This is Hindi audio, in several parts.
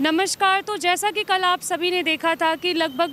नमस्कार तो जैसा कि कल आप सभी ने देखा था कि लगभग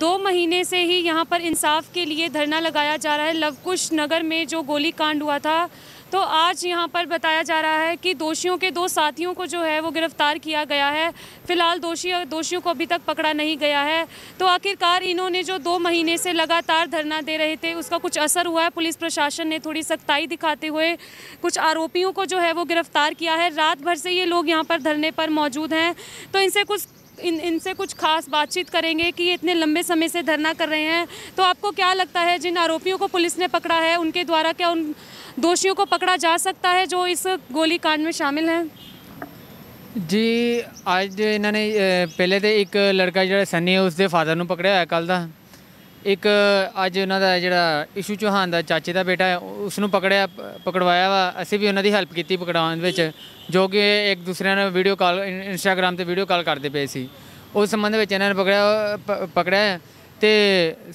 दो महीने से ही यहाँ पर इंसाफ के लिए धरना लगाया जा रहा है लवकुश नगर में जो गोलीकांड हुआ था तो आज यहाँ पर बताया जा रहा है कि दोषियों के दो साथियों को जो है वो गिरफ्तार किया गया है फिलहाल दोषी दोषियों को अभी तक पकड़ा नहीं गया है तो आखिरकार इन्होंने जो दो महीने से लगातार धरना दे रहे थे उसका कुछ असर हुआ है पुलिस प्रशासन ने थोड़ी सख्ताई दिखाते हुए कुछ आरोपियों को जो है वो गिरफ्तार किया है रात भर से ये लोग यहाँ पर धरने पर मौजूद हैं तो इनसे कुछ इन इनसे कुछ खास बातचीत करेंगे कि ये इतने लंबे समय से धरना कर रहे हैं तो आपको क्या लगता है जिन आरोपियों को पुलिस ने पकड़ा है उनके द्वारा क्या उन दोषियों को पकड़ा जा सकता है जो इस गोलीकांड में शामिल हैं जी आज इन्होंने पहले तो एक लड़का जो सनी है उसके फादर ਫਾਦਰ पकड़ा हुआ कल का ਇੱਕ ਅੱਜ ਉਹਨਾਂ ਦਾ ਜਿਹੜਾ ਇਸ਼ੂ ਚੋਹਾਨ ਦਾ ਚਾਚੇ ਦਾ ਬੇਟਾ ਉਸ ਨੂੰ ਪਕੜਿਆ ਪਕੜਵਾਇਆ ਵਾ ਅਸੀਂ ਵੀ ਉਹਨਾਂ ਦੀ ਹੈਲਪ ਕੀਤੀ ਪਕੜਾਉਣ ਵਿੱਚ ਜੋ ਕਿ ਇੱਕ ਦੂਸਰੇ ਨਾਲ ਵੀਡੀਓ ਕਾਲ ਇੰਸਟਾਗ੍ਰam ਤੇ ਵੀਡੀਓ ਕਾਲ ਕਰਦੇ ਪਏ ਸੀ ਉਸ ਸੰਬੰਧ ਵਿੱਚ ਇਹਨਾਂ ਨੇ ਪਕੜਿਆ ਪਕੜਿਆ ਤੇ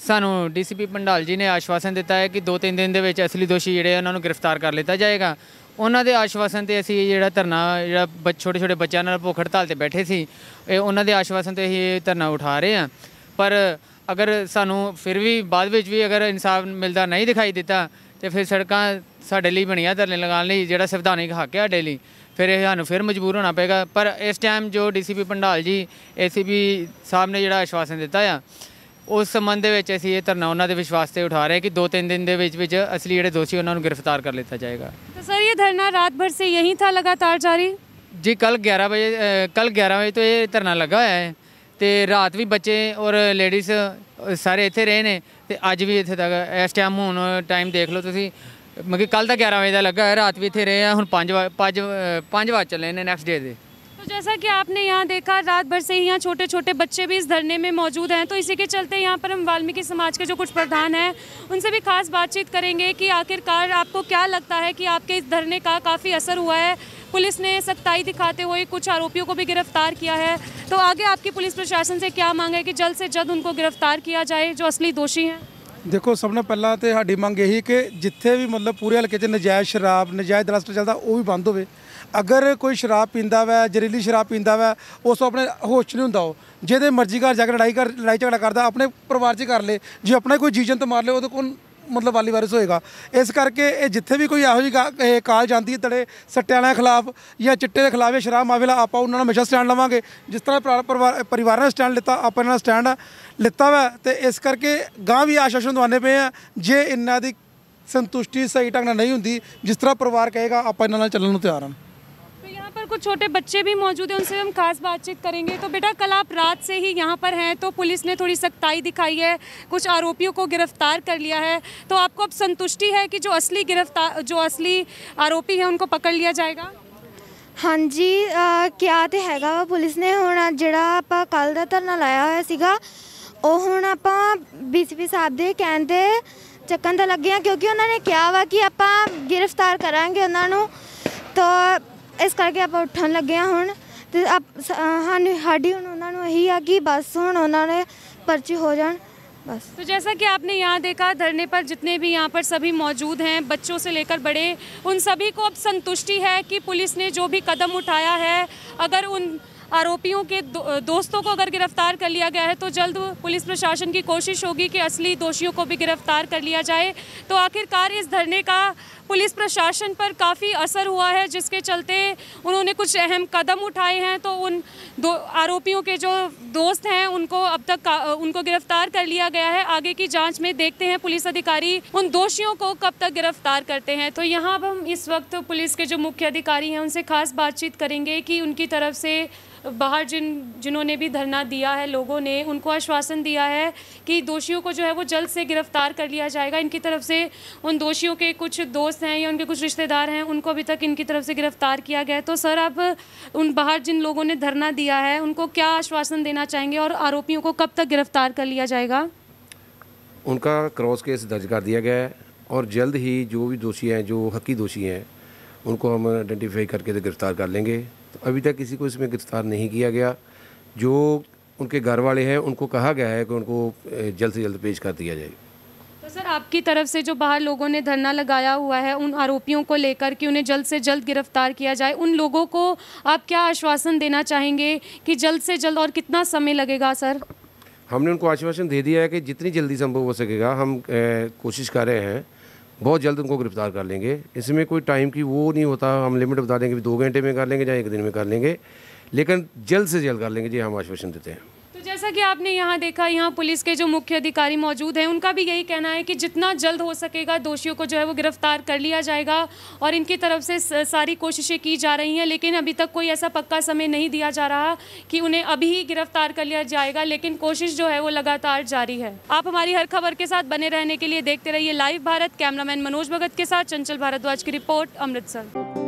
ਸਾਨੂੰ ਡੀਸੀਪੀ ਪੰਡਾਲ ਜੀ ਨੇ ਆਸ਼ਵਾਸਨ ਦਿੱਤਾ ਹੈ ਕਿ 2-3 ਦਿਨ ਦੇ ਵਿੱਚ ਅਸਲੀ ਦੋਸ਼ੀ ਜਿਹੜੇ ਉਹਨਾਂ ਨੂੰ ਗ੍ਰਿਫਤਾਰ ਕਰ ਲਿੱਤਾ ਜਾਏਗਾ ਉਹਨਾਂ ਦੇ ਆਸ਼ਵਾਸਨ ਤੇ ਅਸੀਂ ਜਿਹੜਾ ਧਰਨਾ ਜਿਹੜਾ ਛੋਟੇ ਛੋਟੇ ਬੱਚਿਆਂ ਨਾਲ ਭੁੱਖ ਹੜਤਾਲ ਤੇ ਬੈਠੇ ਸੀ ਇਹ ਉਹਨਾਂ ਦੇ ਆਸ਼ਵਾਸਨ ਤੇ ਅਸੀਂ ਧਰਨਾ ਉਠਾ ਰਹੇ ਹਾਂ ਪਰ ਅਗਰ ਸਾਨੂੰ ਫਿਰ ਵੀ ਬਾਅਦ ਵਿੱਚ ਵੀ ਅਗਰ ਇਨਸਾਫ ਮਿਲਦਾ ਨਹੀਂ ਦਿਖਾਈ ਦਿੱਤਾ ਤੇ ਫਿਰ ਸੜਕਾਂ ਸਾਡੇ ਲਈ ਬਣੀਆਂ ਧਰਨੇ ਲਗਾਉਣ ਲਈ ਜਿਹੜਾ ਸੰਵਿਧਾਨਿਕ ਹੱਕ ਹੈ ਸਾਡੇ ਲਈ ਫਿਰ ਇਹ ਸਾਨੂੰ ਫਿਰ ਮਜਬੂਰ ਹੋਣਾ ਪਏਗਾ ਪਰ ਇਸ ਟਾਈਮ ਜੋ ਡੀਸੀਪੀ ਪੰਡਾਲ ਜੀ ਏਸੀਪੀ ਸਾਹਿਬ ਨੇ ਜਿਹੜਾ ਆਸ਼ਵਾਸਨ ਦਿੱਤਾ ਆ ਉਸ ਸੰਬੰਧ ਦੇ ਵਿੱਚ ਅਸੀਂ ਇਹ ਧਰਨਾ ਉਹਨਾਂ ਦੇ ਵਿਸ਼ਵਾਸ ਤੇ ਉਠਾ ਰਹੇ ਕਿ 2-3 ਦਿਨ ਦੇ ਵਿੱਚ ਵਿੱਚ ਅਸਲੀ ਜਿਹੜੇ ਦੋਸ਼ੀ ਉਹਨਾਂ ਨੂੰ ਗ੍ਰਿਫਤਾਰ ਕਰ ਲਿੱਤਾ ਜਾਏਗਾ ਤਾਂ ਸਰ ਇਹ ਧਰਨਾ ਰਾਤ ਭਰ ਸੇ यहीं ਥਾ ਲਗਾਤਾਰ ਜਾਰੀ ਜੀ ਕੱਲ 11 ਵਜੇ ਕੱਲ 11 ਵਜੇ ਤੋਂ ਇਹ ਧਰਨਾ ਲੱਗਾ ਹੋਇਆ ਹੈ तो रात भी बच्चे और लेडीज़ सारे इतने रहे ਨੇ ਤੇ ਅੱਜ भी इतने तक इस टाइम हूँ टाइम देख लो तुम मतलब कल तक ग्यारह बजे का लगा ਲੱਗਾ ਹੈ ਰਾਤ ਵੀ ਇੱਥੇ ਰਹੇ ਆ ਹੁਣ 5 5 5 तो जैसा कि आपने यहाँ देखा रात भर से ही यहाँ छोटे छोटे बच्चे भी इस धरने में मौजूद हैं तो इसी के चलते यहाँ पर हम वाल्मीकि समाज के जो कुछ प्रधान हैं उनसे भी खास बातचीत करेंगे कि आखिरकार आपको क्या लगता है कि आपके इस धरने का काफ़ी असर हुआ है पुलिस ने सख्ताई दिखाते हुए कुछ आरोपियों को भी गिरफ्तार किया है तो आगे आपकी पुलिस प्रशासन से क्या मांग है कि जल्द से जल्द उनको गिरफ्तार किया जाए जो असली दोषी हैं ਦੇਖੋ ਸਭ ਤੋਂ ਪਹਿਲਾਂ ਤੇ ਸਾਡੀ ਮੰਗ ਇਹੀ ਕਿ ਜਿੱਥੇ ਵੀ ਮਤਲਬ ਪੂਰੇ ਹਲਕੇ 'ਚ ਨਜਾਇਜ਼ ਸ਼ਰਾਬ ਨਜਾਇਜ਼ ਦਰਸਟ ਚੱਲਦਾ ਉਹ ਵੀ ਬੰਦ ਹੋਵੇ ਅਗਰ ਕੋਈ ਸ਼ਰਾਬ ਪੀਂਦਾ ਵੈ ਜ਼ਹਿਰੀਲੀ ਸ਼ਰਾਬ ਪੀਂਦਾ ਵੈ ਉਸ ਆਪਣੇ ਹੋਸ਼ ਨਹੀਂ ਹੁੰਦਾ ਉਹ ਜਿਹਦੇ ਮਰਜ਼ੀ ਘਰ ਜਾ ਕੇ ਲੜਾਈ ਕਰ ਲੜਾਈ ਝਗੜਾ ਕਰਦਾ ਆਪਣੇ ਪਰਿਵਾਰ 'ਚ ਕਰ ਲੇ ਜੇ ਆਪਣਾ ਕੋਈ ਜੀਜਨ ਤੋਂ ਮਾਰ ਲੇ ਉਹਦੇ ਕੋਲ ਮਤਲਬ ਵਾਲੀ ਵਾਰਿਸ ਹੋਏਗਾ ਇਸ ਕਰਕੇ ਇਹ ਜਿੱਥੇ ਵੀ ਕੋਈ ਇਹੋ ਜੀ ਕਾਲ ਜਾਂਦੀ ਹੈ ਤੜੇ ਸੱਟਿਆਂ ਖਿਲਾਫ ਜਾਂ ਚਿੱਟੇ ਦੇ ਖਿਲਾਫ ਸ਼ਰਾਬ ਮਾਫੀਆ ਆਪਾਂ ਉਹਨਾਂ ਨਾਲ ਹਮੇਸ਼ਾ ਸਟੈਂਡ ਲਵਾਂਗੇ ਜਿਸ ਤਰ੍ਹਾਂ ਪਰਿਵਾਰ ਪਰਿਵਾਰਾਂ ਨੇ ਸਟੈਂਡ ਲਿੱਤਾ ਆਪਾਂ ਨਾਲ ਸਟੈਂਡ ਲਿੱਤਾ ਵਾ ਤੇ ਇਸ ਕਰਕੇ ਗਾਂ ਵੀ ਆਸ਼ਾਸ਼ਨ ਦਵਾਨੇ ਪਏ ਆ ਜੇ ਇਹਨਾਂ ਦੀ ਸੰਤੁਸ਼ਟੀ ਸਹੀ ਢੰਗ ਨਾਲ ਨਹੀਂ ਹੁੰਦੀ ਜਿਸ ਤਰ੍ਹਾਂ ਪਰਿਵਾਰ ਕਹੇਗਾ ਆਪਾਂ ਇਹਨਾਂ ਨਾਲ ਚੱਲਣ ਨੂੰ ਤਿਆਰ ਹਾਂ पर कुछ छोटे बच्चे भी मौजूद हैं उनसे हम खास बातचीत करेंगे तो बेटा कल आप रात से ही यहाँ पर हैं तो पुलिस ने थोड़ी सख्ताई दिखाई है कुछ आरोपियों को गिरफ्तार कर लिया है तो आपको अब संतुष्टि है कि जो असली गिरफ्तार जो असली आरोपी है उनको पकड़ लिया जाएगा हाँ जी आ, क्या तो ਪੁਲਿਸ पुलिस ने हम जो ਕੱਲ ਦਾ धरना लाया हुआ ਸੀਗਾ हूँ आप ਆਪਾਂ ਬੀਸੀਪੀ ਸਾਹਿਬ ਦੇ ਕਹਿਣ ਤੇ ਚੱਕਣ ਤੇ ਲੱਗੇ ਆ ਕਿਉਂਕਿ ਉਹਨਾਂ ਨੇ ਕਿਹਾ ਵਾ ਕਿ ਆਪਾਂ ਗ੍ਰਿਫਤਾਰ ਕਰਾਂਗੇ इस करके आप उठन लगे हूँ तो आप ਸਾਨੂੰ ਸਾਡੀ उन्होंने यही है कि बस हूँ उन्होंने ਹੁਣ पर्ची हो जाए बस तो जैसा कि आपने यहाँ देखा धरने पर जितने भी यहाँ पर सभी मौजूद हैं बच्चों से लेकर बड़े उन सभी को अब संतुष्टि है कि पुलिस ने जो भी कदम उठाया है अगर उन आरोपियों के दो, दोस्तों को अगर गिरफ्तार कर लिया गया है तो जल्द पुलिस प्रशासन की कोशिश होगी कि असली दोषियों को भी गिरफ्तार कर लिया जाए तो आखिरकार इस धरने का पुलिस प्रशासन पर काफ़ी असर हुआ है जिसके चलते उन्होंने कुछ अहम कदम उठाए हैं तो उन दो आरोपियों के जो दोस्त हैं उनको अब तक उनको गिरफ्तार कर लिया गया है आगे की जाँच में देखते हैं पुलिस अधिकारी उन दोषियों को कब तक गिरफ्तार करते हैं तो यहाँ अब हम इस वक्त पुलिस के जो मुख्य अधिकारी हैं उनसे खास बातचीत करेंगे कि उनकी तरफ से बाहर जिन जिन्होंने भी धरना दिया है लोगों ने उनको आश्वासन दिया है कि दोषियों को जो है वो जल्द से गिरफ्तार कर लिया जाएगा इनकी तरफ से उन दोषियों के कुछ दोस्त हैं या उनके कुछ रिश्तेदार हैं उनको अभी तक इनकी तरफ से गिरफ्तार किया गया है तो सर आप उन बाहर जिन लोगों ने धरना दिया है उनको क्या आश्वासन देना चाहेंगे और आरोपियों को कब तक गिरफ्तार कर लिया जाएगा उनका क्रॉस केस दर्ज कर दिया गया है और जल्द ही जो भी दोषी हैं जो हकी दोषी हैं उनको हम आइडेंटिफाई करके तो गिरफ्तार कर लेंगे तो अभी तक किसी को इसमें गिरफ्तार नहीं किया गया जो उनके घर वाले हैं उनको कहा गया है कि उनको जल्द से जल्द पेश कर दिया जाए तो सर आपकी तरफ से जो बाहर लोगों ने धरना लगाया हुआ है उन आरोपियों को लेकर कि उन्हें जल्द से जल्द गिरफ्तार किया जाए उन लोगों को आप क्या आश्वासन देना चाहेंगे कि जल्द से जल्द और कितना समय लगेगा सर हमने उनको आश्वासन दे दिया है कि जितनी जल्दी संभव हो सकेगा हम ए, कोशिश कर रहे हैं बहुत जल्द उनको गिरफ्तार कर लेंगे इसमें कोई टाइम की वो नहीं होता हम लिमिट बता देंगे दो घंटे में कर लेंगे या एक दिन में कर लेंगे लेकिन जल्द से जल्द कर लेंगे जी हम आश्वासन देते हैं तो जैसा कि आपने यहाँ देखा यहाँ पुलिस के जो मुख्य अधिकारी मौजूद हैं उनका भी यही कहना है कि जितना जल्द हो सकेगा दोषियों को जो है वो गिरफ्तार कर लिया जाएगा और इनकी तरफ से सारी कोशिशें की जा रही हैं लेकिन अभी तक कोई ऐसा पक्का समय नहीं दिया जा रहा कि उन्हें अभी ही गिरफ्तार कर लिया जाएगा लेकिन कोशिश जो है वो लगातार जारी है आप हमारी हर खबर के साथ बने रहने के लिए देखते रहिए लाइव भारत कैमरामैन मनोज भगत के साथ चंचल भारद्वाज की रिपोर्ट अमृतसर